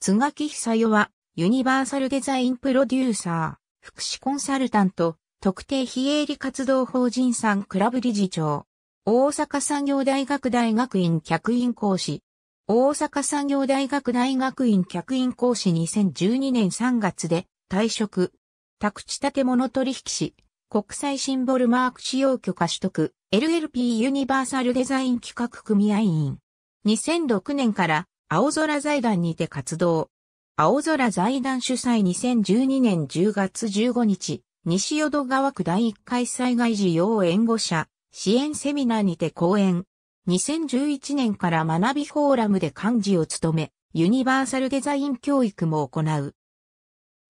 津垣久代は、ユニバーサルデザインプロデューサー、福祉コンサルタント、特定非営利活動法人さんクラブ理事長、大阪産業大学大学院客員講師、大阪産業大学大学院客員講師2012年3月で退職。宅地建物取引士、国際シンボルマーク使用許可取得、LLP ユニバーサルデザイン企画組合員。2006年から青空財団にて活動。青空財団主催2012年10月15日、西淀川区第1回災害事要援護者、支援セミナーにて講演。2011年から学びフォーラムで幹事を務め、ユニバーサルデザイン教育も行う。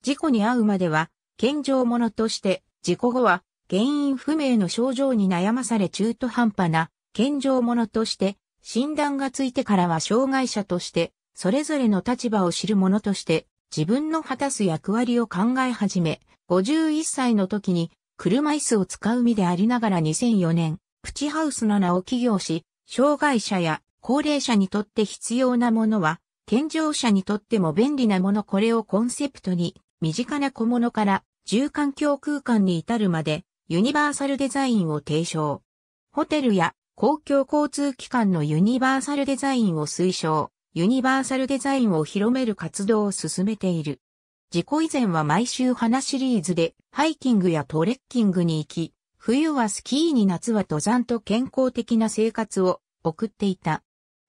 事故に遭うまでは、健常者として、事故後は、原因不明の症状に悩まされ中途半端な、健常者として、診断がついてからは障害者として、それぞれの立場を知る者として、自分の果たす役割を考え始め、51歳の時に、車椅子を使う身でありながら2004年、プチハウスの名を起業し、障害者や高齢者にとって必要なものは、健常者にとっても便利なものこれをコンセプトに、身近な小物から住環境空間に至るまで、ユニバーサルデザインを提唱。ホテルや公共交通機関のユニバーサルデザインを推奨、ユニバーサルデザインを広める活動を進めている。事故以前は毎週花シリーズでハイキングやトレッキングに行き、冬はスキーに夏は登山と健康的な生活を送っていた。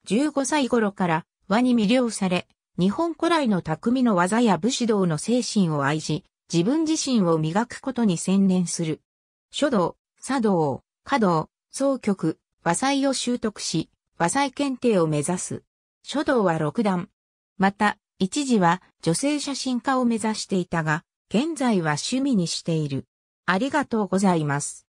15歳頃から和に魅了され、日本古来の匠の技や武士道の精神を愛し、自分自身を磨くことに専念する。書道、茶道、華道、僧曲、和裁を習得し、和裁検定を目指す。書道は6段。また、一時は女性写真家を目指していたが、現在は趣味にしている。ありがとうございます。